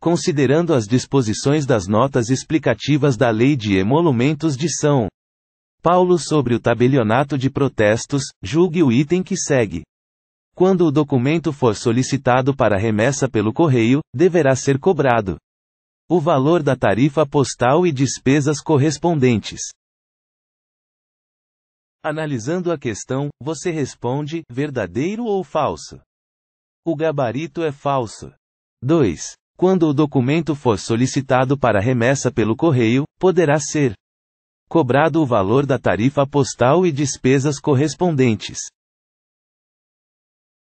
considerando as disposições das notas explicativas da Lei de Emolumentos de São Paulo sobre o tabelionato de protestos, julgue o item que segue. Quando o documento for solicitado para remessa pelo correio, deverá ser cobrado o valor da tarifa postal e despesas correspondentes. Analisando a questão, você responde: verdadeiro ou falso? O gabarito é falso. 2. Quando o documento for solicitado para remessa pelo correio, poderá ser cobrado o valor da tarifa postal e despesas correspondentes.